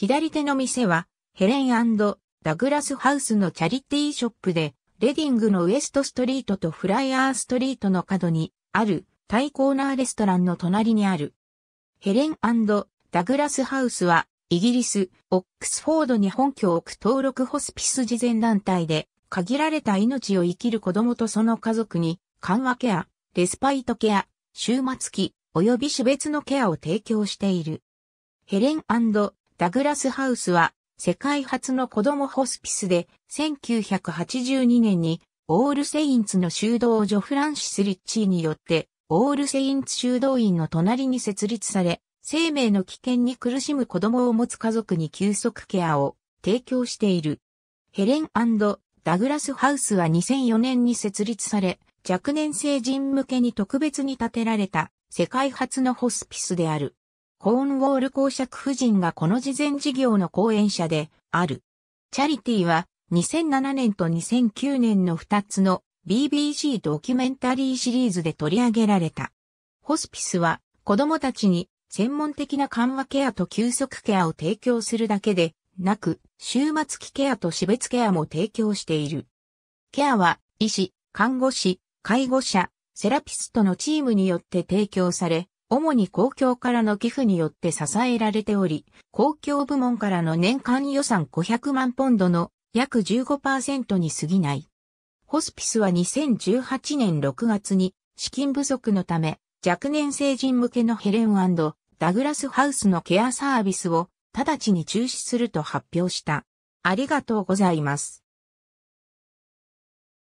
左手の店は、ヘレンダグラスハウスのチャリティーショップで、レディングのウエストストリートとフライアーストリートの角にあるタイコーナーレストランの隣にある。ヘレンダグラスハウスはイギリス、オックスフォードに本拠を置く登録ホスピス慈善団体で限られた命を生きる子供とその家族に緩和ケア、レスパイトケア、終末期及び種別のケアを提供している。ヘレンダグラスハウスは世界初の子供ホスピスで1982年にオールセインツの修道女フランシス・リッチーによってオールセインツ修道院の隣に設立され生命の危険に苦しむ子供を持つ家族に休息ケアを提供している。ヘレンダグラスハウスは2004年に設立され、若年成人向けに特別に建てられた世界初のホスピスである。コーンウォール公爵夫人がこの事前事業の講演者である。チャリティは2007年と2009年の2つの BBC ドキュメンタリーシリーズで取り上げられた。ホスピスは子供たちに専門的な緩和ケアと休息ケアを提供するだけでなく、終末期ケアと死別ケアも提供している。ケアは医師、看護師、介護者、セラピストのチームによって提供され、主に公共からの寄付によって支えられており、公共部門からの年間予算500万ポンドの約15%に過ぎない。ホスピスは2018年6月に資金不足のため若年成人向けのヘレンダグラスハウスのケアサービスを直ちに中止すると発表した。ありがとうございます。